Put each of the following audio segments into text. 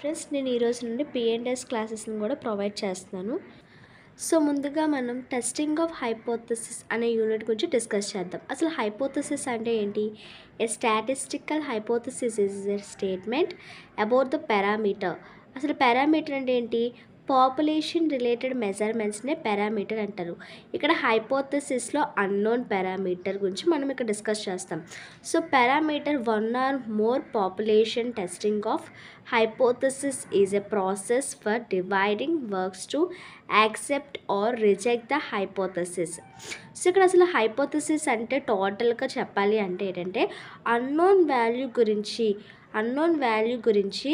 friends నేను ఈరోజు నుండి పిఎన్ఎస్ క్లాసెస్ని కూడా ప్రొవైడ్ చేస్తున్నాను సో ముందుగా మనం టెస్టింగ్ ఆఫ్ హైపోథసిస్ అనే యూనిట్ గురించి డిస్కస్ చేద్దాం అసలు హైపోథసిస్ అంటే ఏంటి a statistical hypothesis is a statement about the parameter అసలు పారామీటర్ అంటే ఏంటి పాపులేషన్ రిలేటెడ్ మెజర్మెంట్స్నే పారామీటర్ అంటారు ఇక్కడ హైపోథసిస్లో అన్నోన్ పారామీటర్ గురించి మనం ఇక్కడ డిస్కస్ చేస్తాం so parameter one or more population testing of hypothesis is a process for dividing works to accept or reject the hypothesis so ఇక్కడ అసలు హైపోథసిస్ అంటే టోటల్గా చెప్పాలి అంటే ఏంటంటే అన్నోన్ వాల్యూ గురించి అన్నోన్ వాల్యూ గురించి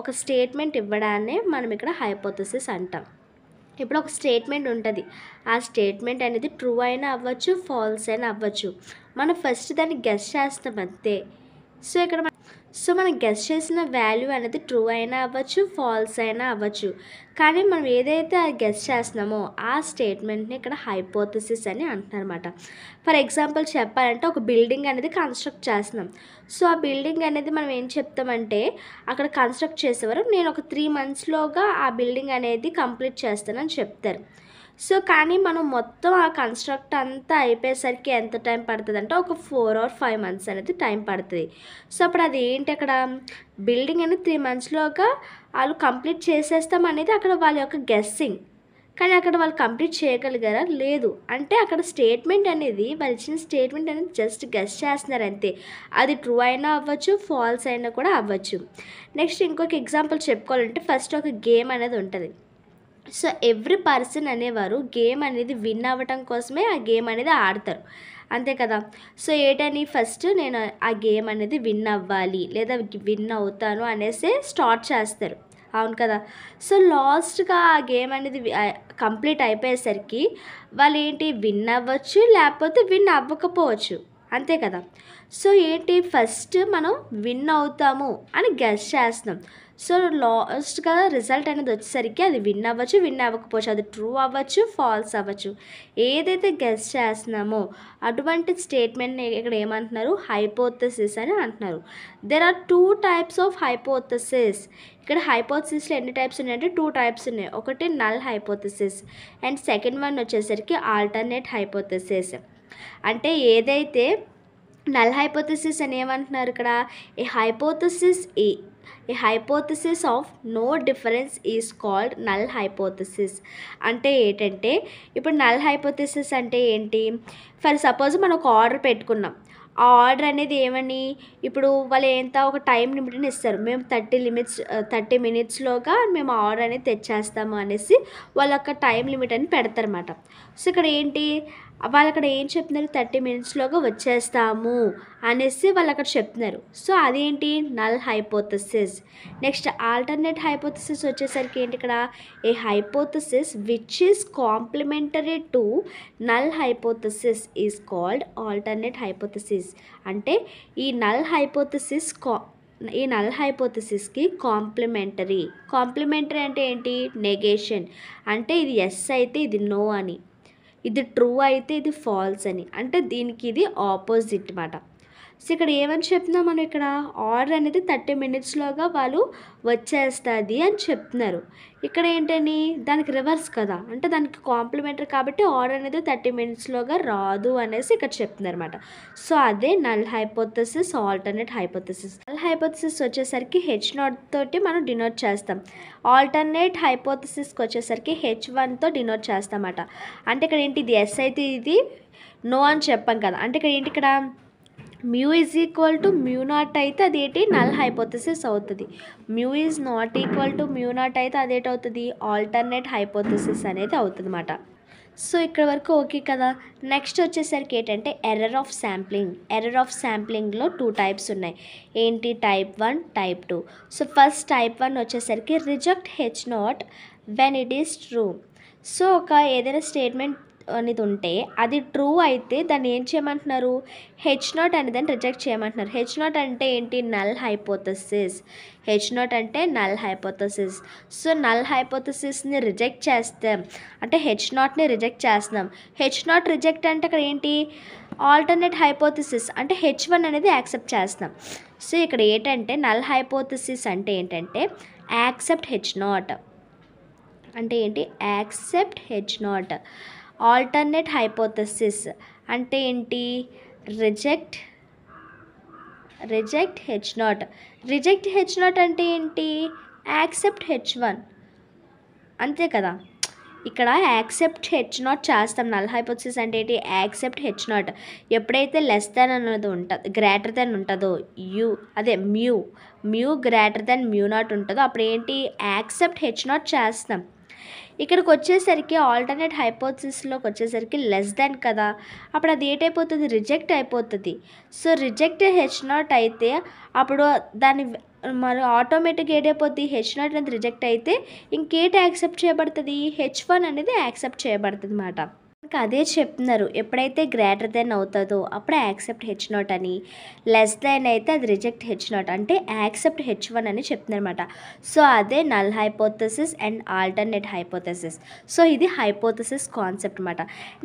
ఒక స్టేట్మెంట్ ఇవ్వడాన్నే మనం ఇక్కడ హైపోతసిస్ అంటాం ఇప్పుడు ఒక స్టేట్మెంట్ ఉంటుంది ఆ స్టేట్మెంట్ అనేది ట్రూ అయినా అవ్వచ్చు ఫాల్స్ అయినా అవ్వచ్చు మనం ఫస్ట్ దాన్ని గెస్ట్ చేస్తాం అంతే సో ఇక్కడ సో మనం గెస్ట్ చేసిన వాల్యూ అనేది ట్రూ అయినా అవ్వచ్చు ఫాల్స్ అయినా అవ్వచ్చు కానీ మనం ఏదైతే గెస్ట్ చేస్తున్నామో ఆ స్టేట్మెంట్ని ఇక్కడ హైపోథసిస్ అని అంటున్నారన్నమాట ఫర్ ఎగ్జాంపుల్ చెప్పాలంటే ఒక బిల్డింగ్ అనేది కన్స్ట్రక్ట్ చేస్తున్నాం సో ఆ బిల్డింగ్ అనేది మనం ఏం చెప్తామంటే అక్కడ కన్స్ట్రక్ట్ చేసేవారు నేను ఒక త్రీ మంత్స్లోగా ఆ బిల్డింగ్ అనేది కంప్లీట్ చేస్తానని చెప్తారు సో కానీ మనం మొత్తం ఆ కన్స్ట్రక్ట్ అంతా అయిపోయేసరికి ఎంత టైం పడుతుంది అంటే ఒక ఫోర్ ఆర్ ఫైవ్ మంత్స్ అనేది టైం పడుతుంది సో అప్పుడు అది ఏంటి అక్కడ బిల్డింగ్ అనేది త్రీ మంత్స్లోగా వాళ్ళు కంప్లీట్ చేసేస్తాం అనేది అక్కడ వాళ్ళ యొక్క గెస్సింగ్ కానీ అక్కడ వాళ్ళు కంప్లీట్ చేయగలిగారా లేదు అంటే అక్కడ స్టేట్మెంట్ అనేది వాళ్ళు ఇచ్చిన స్టేట్మెంట్ అనేది జస్ట్ గెస్ చేస్తున్నారు అంతే అది ట్రూ అయినా అవ్వచ్చు ఫాల్స్ అయినా కూడా అవ్వచ్చు నెక్స్ట్ ఇంకొక ఎగ్జాంపుల్ చెప్పుకోవాలంటే ఫస్ట్ ఒక గేమ్ అనేది ఉంటుంది సో ఎవ్రీ పర్సన్ అనేవారు గేమ్ అనేది విన్ అవ్వటం కోసమే ఆ గేమ్ అనేది ఆడతారు అంతే కదా సో ఏటని ఫస్ట్ నేను ఆ గేమ్ అనేది విన్ అవ్వాలి లేదా విన్ అవుతాను అనేసి స్టార్ట్ చేస్తారు అవును కదా సో లాస్ట్గా ఆ గేమ్ అనేది కంప్లీట్ అయిపోయేసరికి వాళ్ళు ఏంటి విన్ అవ్వచ్చు లేకపోతే విన్ అవ్వకపోవచ్చు అంతే కదా సో ఏంటి ఫస్ట్ మనం విన్ అవుతాము అని గెస్ చేస్తున్నాం సో లాస్ట్గా రిజల్ట్ అనేది వచ్చేసరికి అది విన్ అవ్వచ్చు విన్ అవ్వకపోవచ్చు అది ట్రూ అవ్వచ్చు ఫాల్స్ అవ్వచ్చు ఏదైతే గెస్ చేస్తున్నామో అటువంటి స్టేట్మెంట్ని ఇక్కడ ఏమంటున్నారు హైపోథసిస్ అని అంటున్నారు there are two types of hypothesis ఇక్కడ హైపోథసిస్లో ఎన్ని టైప్స్ ఉన్నాయంటే టూ టైప్స్ ఉన్నాయి ఒకటి null hypothesis and second one వచ్చేసరికి ఆల్టర్నేట్ హైపోథసిస్ అంటే ఏదైతే నల్ హైపోతసిస్ అని ఏమంటున్నారు ఇక్కడ a hypothesis a a hypothesis of no difference is called null hypothesis అంటే ఏంటంటే ఇప్పుడు నల్ హైపోతసిస్ అంటే ఏంటి ఫర్ సపోజ్ మనం ఒక ఆర్డర్ పెట్టుకున్నాం ఆ ఆర్డర్ అనేది ఏమని ఇప్పుడు వాళ్ళు ఎంత ఒక టైం లిమిట్ని ఇస్తారు మేము థర్టీ లిమిట్స్ థర్టీ మినిట్స్లోగా మేము ఆర్డర్ అనేది తెచ్చేస్తాము అనేసి వాళ్ళ యొక్క టైం లిమిట్ అని పెడతారన్నమాట సో ఇక్కడ ఏంటి వాళ్ళు అక్కడ ఏం చెప్తున్నారు థర్టీ మినిట్స్లోగా వచ్చేస్తాము అనేసి వాళ్ళు అక్కడ చెప్తున్నారు సో అదేంటి null hypothesis next alternate hypothesis వచ్చేసరికి ఏంటి ఇక్కడ a hypothesis which is complementary to null hypothesis is called alternate hypothesis అంటే ఈ నల్ హైపోథసిస్ కా ఈ నల్ హైపోథసిస్కి కాంప్లిమెంటరీ కాంప్లిమెంటరీ అంటే ఏంటి నెగేషన్ అంటే ఇది ఎస్ అయితే ఇది నో అని ఇది ట్రూ అయితే ఇది ఫాల్స్ అని అంటే దీనికి ఇది ఆపోజిట్ మాట సో ఇక్కడ ఏమని చెప్తున్నా మనం ఇక్కడ ఆర్డర్ అనేది థర్టీ మినిట్స్లోగా వాళ్ళు వచ్చేస్తుంది అని చెప్తున్నారు ఇక్కడ ఏంటని దానికి రివర్స్ కదా అంటే దానికి కాంప్లిమెంటరీ కాబట్టి ఆర్డర్ అనేది థర్టీ మినిట్స్లోగా రాదు అనేసి ఇక్కడ చెప్తున్నారు అనమాట సో అదే null hypothesis alternate hypothesis null hypothesis వచ్చేసరికి హెచ్ నాట్ తోటి మనం డినోట్ చేస్తాం ఆల్టర్నేట్ హైపోథసిస్కి వచ్చేసరికి హెచ్ వన్తో డినోట్ చేస్తామన్నమాట అంటే ఇక్కడ ఏంటి ఇది ఎస్ అయితే ఇది నో అని చెప్పాం కదా అంటే ఇక్కడ ఏంటి ఇక్కడ mu is equal to mu naught అయితే అది ఏంటి నల్ హైపోథసిస్ అవుతుంది mu is not equal to mu naught అయితే అదేటవుతుంది ఆల్టర్నేట్ హైపోథసిస్ అనేది అవుతుంది అన్నమాట సో ఇక్కడ వరకు ఓకే కదా నెక్స్ట్ వచ్చేసరికి ఏంటంటే error of sampling error of శాంప్లింగ్లో టూ టైప్స్ ఉన్నాయి ఏంటి type one type two so first type one వచ్చేసరికి reject H naught when it is true so ఒక ఏదైనా స్టేట్మెంట్ అనేది ఉంటే అది ట్రూ అయితే దాన్ని ఏం చేయమంటున్నారు హెచ్ నాట్ దాన్ని రిజెక్ట్ చేయమంటున్నారు హెచ్ నాట్ అంటే ఏంటి నల్ హైపోథసిస్ హెచ్ నాట్ అంటే నల్ హైపోథసిస్ సో నల్ హైపోథసిస్ని రిజెక్ట్ చేస్తాం అంటే హెచ్ నాట్ని రిజెక్ట్ చేస్తున్నాం హెచ్ నాట్ రిజెక్ట్ అంటే అక్కడ ఏంటి ఆల్టర్నేట్ హైపోథసిస్ అంటే హెచ్ వన్ అనేది యాక్సెప్ట్ చేస్తున్నాం సో ఇక్కడ ఏంటంటే నల్ హైపోథసిస్ అంటే ఏంటంటే యాక్సెప్ట్ హెచ్ నాట్ అంటే ఏంటి accept H naught alternate hypothesis అంటే ఏంటి reject reject H naught reject H naught అంటే ఏంటి యాక్సెప్ట్ హెచ్ వన్ అంతే కదా ఇక్కడ యాక్సెప్ట్ హెచ్ నాట్ చేస్తాం నల్ హైపోసిస్ అంటే ఏంటి యాక్సెప్ట్ హెచ్ నాట్ ఎప్పుడైతే లెస్ దెన్ అన్నది ఉంటుంది గ్రేటర్ దెన్ ఉంటుందో యూ అదే mu mu greater than mu naught ఉంటుందో అప్పుడు ఏంటి యాక్సెప్ట్ హెచ్ నాట్ చేస్తాం ఇక్కడికి వచ్చేసరికి ఆల్టర్నేట్ హైపోథిసిస్లోకి వచ్చేసరికి లెస్ దెన్ కదా అప్పుడు అది ఏటైపోతుంది రిజెక్ట్ అయిపోతుంది సో రిజెక్ట్ హెచ్ నాట్ అయితే అప్పుడు దాని మరి ఆటోమేటిక్ ఏటైపోతుంది హెచ్ నాట్ అనేది రిజెక్ట్ అయితే ఇంకేటి యాక్సెప్ట్ చేయబడుతుంది హెచ్ వన్ అనేది యాక్సెప్ట్ చేయబడుతుంది అన్నమాట ఇంకా అదే చెప్తున్నారు ఎప్పుడైతే గ్రేటర్ దెన్ అవుతుందో అప్పుడు యాక్సెప్ట్ హెచ్ నాట్ అని లెస్ దెన్ అయితే అది రిజెక్ట్ హెచ్ నాట్ అంటే యాక్సెప్ట్ హెచ్ వన్ అని చెప్తున్నారనమాట సో అదే null hypothesis and alternate hypothesis so ఇది హైపోథసిస్ కాన్సెప్ట్ అనమాట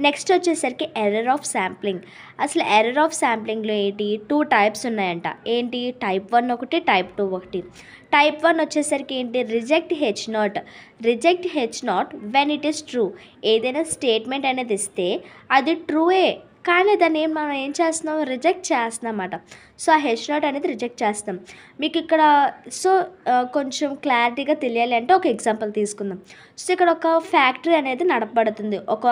నెక్స్ట్ వచ్చేసరికి ఎర్రర్ ఆఫ్ శాంప్లింగ్ అసలు ఎర్రర్ ఆఫ్ శాంప్లింగ్లో ఏంటి టూ టైప్స్ ఉన్నాయంట ఏంటి టైప్ వన్ ఒకటి టైప్ టూ ఒకటి టైప్ వన్ వచ్చేసరికి ఏంటి reject H naught reject H naught when it is true ఏదైనా స్టేట్మెంట్ అనేది అనేది ఇస్తే అది ట్రూయే కానీ దాన్ని మనం ఏం చేస్తున్నాం రిజెక్ట్ చేస్తున్నాం అన్నమాట సో ఆ హెచ్ నాట్ అనేది రిజెక్ట్ చేస్తాం మీకు ఇక్కడ సో కొంచెం క్లారిటీగా తెలియాలి అంటే ఒక ఎగ్జాంపుల్ తీసుకుందాం సో ఇక్కడ ఒక ఫ్యాక్టరీ అనేది నడపబడుతుంది ఒక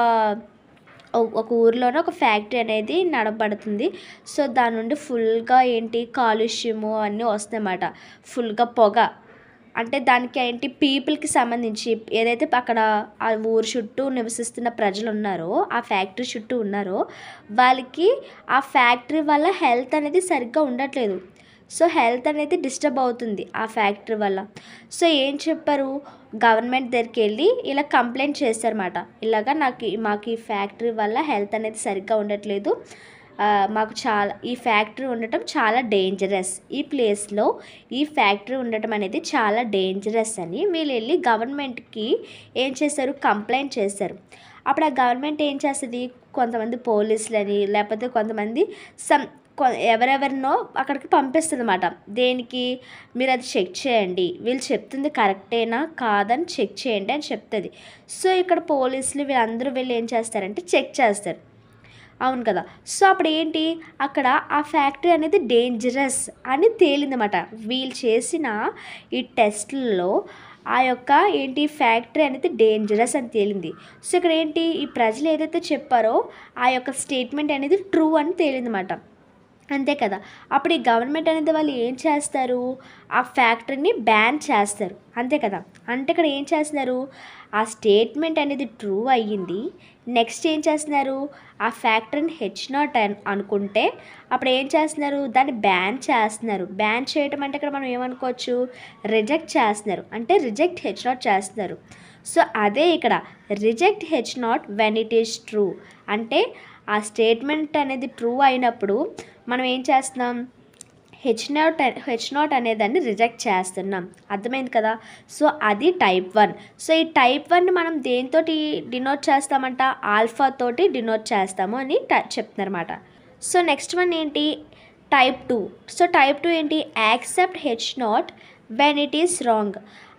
ఒక ఊర్లోనే ఒక ఫ్యాక్టరీ అనేది నడపబడుతుంది సో దాని నుండి ఫుల్గా ఏంటి కాలుష్యము అన్నీ వస్తాయన్నమాట ఫుల్గా పొగ అంటే దానికి ఏంటి పీపుల్కి సంబంధించి ఏదైతే అక్కడ ఆ ఊరు చుట్టూ నివసిస్తున్న ప్రజలు ఉన్నారో ఆ ఫ్యాక్టరీ చుట్టూ ఉన్నారో వాళ్ళకి ఆ ఫ్యాక్టరీ వల్ల హెల్త్ అనేది సరిగ్గా ఉండట్లేదు సో హెల్త్ అనేది డిస్టర్బ్ అవుతుంది ఆ ఫ్యాక్టరీ వల్ల సో ఏం చెప్పారు గవర్నమెంట్ దగ్గరికి వెళ్ళి ఇలా కంప్లైంట్ చేస్తారన్నమాట ఇలాగా నాకు మాకు ఈ ఫ్యాక్టరీ వల్ల హెల్త్ అనేది సరిగ్గా ఉండట్లేదు మాకు చాలా ఈ ఫ్యాక్టరీ ఉండటం చాలా డేంజరస్ ఈ ప్లేస్లో ఈ ఫ్యాక్టరీ ఉండటం అనేది చాలా డేంజరస్ అని వీళ్ళు వెళ్ళి గవర్నమెంట్కి ఏం చేశారు కంప్లైంట్ చేశారు అప్పుడు ఆ గవర్నమెంట్ ఏం చేస్తుంది కొంతమంది పోలీసులని లేకపోతే కొంతమంది సమ్ ఎవరెవరినో అక్కడికి పంపిస్తుందన్నమాట దేనికి మీరు అది చెక్ చేయండి వీళ్ళు చెప్తుంది కరెక్టేనా కాదని చెక్ చేయండి అని చెప్తుంది సో ఇక్కడ పోలీసులు వీళ్ళందరూ వెళ్ళి ఏం చేస్తారంటే చెక్ చేస్తారు అవును కదా సో అప్పుడు ఏంటి అక్కడ ఆ ఫ్యాక్టరీ అనేది డేంజరస్ అని తేలిందన్నమాట వీళ్ళు చేసిన ఈ టెస్ట్లలో ఆ యొక్క ఏంటి ఫ్యాక్టరీ అనేది డేంజరస్ అని తేలింది సో ఇక్కడ ఏంటి ఈ ప్రజలు ఏదైతే చెప్పారో ఆ యొక్క స్టేట్మెంట్ అనేది ట్రూ అని తేలిందన్నమాట అంతే కదా అప్పుడు ఈ గవర్నమెంట్ అనేది వాళ్ళు ఏం చేస్తారు ఆ ఫ్యాక్టరీని బ్యాన్ చేస్తారు అంతే కదా అంటే ఇక్కడ ఏం చేస్తున్నారు ఆ స్టేట్మెంట్ అనేది ట్రూ అయ్యింది నెక్స్ట్ ఏం చేస్తున్నారు ఆ ఫ్యాక్టరీని హెచ్ నాట్ అనుకుంటే అప్పుడు ఏం చేస్తున్నారు దాన్ని బ్యాన్ చేస్తున్నారు బ్యాన్ చేయటం అంటే ఇక్కడ మనం ఏమనుకోవచ్చు రిజెక్ట్ చేస్తున్నారు అంటే రిజెక్ట్ హెచ్ నాట్ చేస్తున్నారు సో అదే ఇక్కడ reject H naught when it is true అంటే ఆ స్టేట్మెంట్ అనేది ట్రూ అయినప్పుడు మనం ఏం చేస్తున్నాం హెచ్ నాట్ హెచ్ నాట్ అనేదాన్ని రిజెక్ట్ చేస్తున్నాం అర్థమైంది కదా సో అది టైప్ వన్ సో ఈ టైప్ వన్ మనం దేనితోటి డినోట్ చేస్తామంట ఆల్ఫా తోటి డినోట్ చేస్తాము అని చెప్తున్నారన్నమాట సో నెక్స్ట్ వన్ ఏంటి type two so type two ఏంటి accept H naught when it is wrong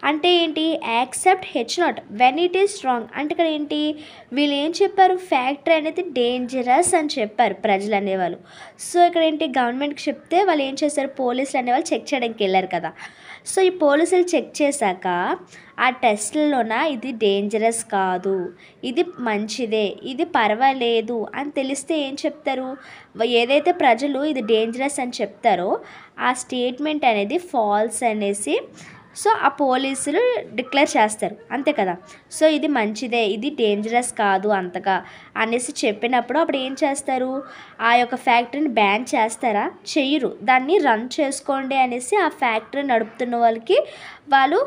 అంటే ఏంటి accept H naught when it is wrong అంటే ఇక్కడ ఏంటి వీళ్ళు ఏం చెప్పారు ఫ్యాక్టరీ అనేది డేంజరస్ అని చెప్పారు ప్రజలు అనేవాళ్ళు సో ఇక్కడ ఏంటి గవర్నమెంట్కి చెప్తే వాళ్ళు ఏం చేస్తారు పోలీసులు అనేవాళ్ళు చెక్ చేయడానికి వెళ్ళారు కదా సో ఈ పోలీసులు చెక్ చేశాక ఆ టెస్ట్లలోన ఇది డేంజరస్ కాదు ఇది మంచిదే ఇది పర్వాలేదు అని తెలిస్తే ఏం చెప్తారు ఏదైతే ప్రజలు ఇది డేంజరస్ అని చెప్తారో ఆ స్టేట్మెంట్ అనేది ఫాల్స్ అనేసి సో ఆ పోలీసులు డిక్లేర్ చేస్తారు అంతే కదా సో ఇది మంచిదే ఇది డేంజరస్ కాదు అంతగా అనేసి చెప్పినప్పుడు అప్పుడు ఏం చేస్తారు ఆ యొక్క ఫ్యాక్టరీని బ్యాన్ చేస్తారా చెయ్యరు దాన్ని రన్ చేసుకోండి అనేసి ఆ ఫ్యాక్టరీ నడుపుతున్న వాళ్ళకి వాళ్ళు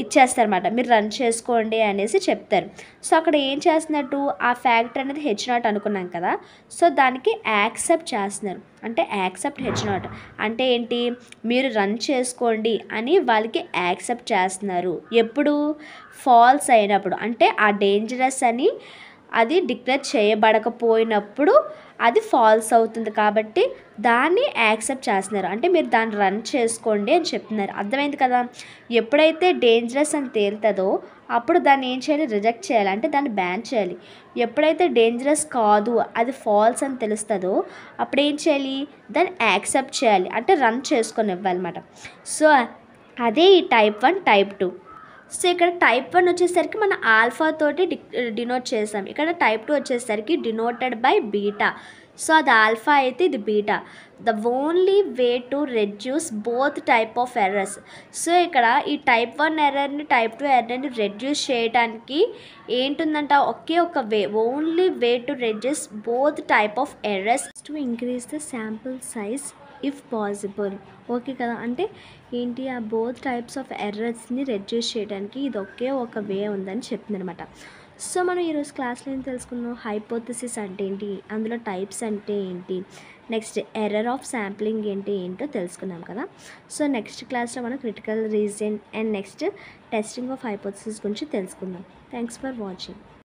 ఇచ్చేస్తారనమాట మీరు రన్ చేసుకోండి అనేసి చెప్తారు సో అక్కడ ఏం చేస్తున్నట్టు ఆ ఫ్యాక్టర్ అనేది హెచ్ నాట్ అనుకున్నాం కదా సో దానికి యాక్సెప్ట్ చేస్తున్నారు అంటే యాక్సెప్ట్ హెచ్ నాట్ అంటే ఏంటి మీరు రన్ చేసుకోండి అని వాళ్ళకి యాక్సెప్ట్ చేస్తున్నారు ఎప్పుడు ఫాల్స్ అయినప్పుడు అంటే ఆ డేంజరస్ అని అది డిక్లేర్ చేయబడకపోయినప్పుడు అది ఫాల్స్ అవుతుంది కాబట్టి దాన్ని యాక్సెప్ట్ చేస్తున్నారు అంటే మీరు దాన్ని రన్ చేసుకోండి అని చెప్తున్నారు అర్థమైంది కదా ఎప్పుడైతే డేంజరస్ అని తేలుతుందో అప్పుడు దాన్ని ఏం చేయాలి రిజెక్ట్ చేయాలి అంటే దాన్ని బ్యాన్ చేయాలి ఎప్పుడైతే డేంజరస్ కాదు అది ఫాల్స్ అని తెలుస్తుందో అప్పుడు ఏం చేయాలి దాన్ని యాక్సెప్ట్ చేయాలి అంటే రన్ చేసుకొని ఇవ్వాలన్నమాట సో అదే ఈ type one type two so ఇక్కడ టైప్ వన్ వచ్చేసరికి మన ఆల్ఫా తోటి డినోట్ చేసాం ఇక్కడ టైప్ టూ వచ్చేసరికి డినోటెడ్ బై బీటా సో అది ఆల్ఫా అయితే ఇది beta the only way to reduce both type of errors so ఇక్కడ ఈ టైప్ వన్ ఎర్రర్ని టైప్ టూ ఎర్రర్ని రెడ్యూస్ చేయడానికి ఏంటుందంట ఒకే ఒక way only way to reduce both type of errors to increase the sample size if possible okay కదా అంటే ఏంటి ఆ బోత్ టైప్స్ ఆఫ్ ఎర్రర్స్ని రెడ్యూస్ చేయడానికి ఇది ఒకే ఒక వే ఉందని చెప్పిందనమాట సో మనం ఈరోజు క్లాస్లో ఏం తెలుసుకున్నాం హైపోథసిస్ అంటే ఏంటి అందులో టైప్స్ అంటే ఏంటి నెక్స్ట్ ఎర్రర్ ఆఫ్ శాంప్లింగ్ ఏంటి ఏంటో తెలుసుకున్నాం కదా సో నెక్స్ట్ క్లాస్లో మనం critical reason and next testing of hypothesis గురించి తెలుసుకుందాం థ్యాంక్స్ ఫర్ వాచింగ్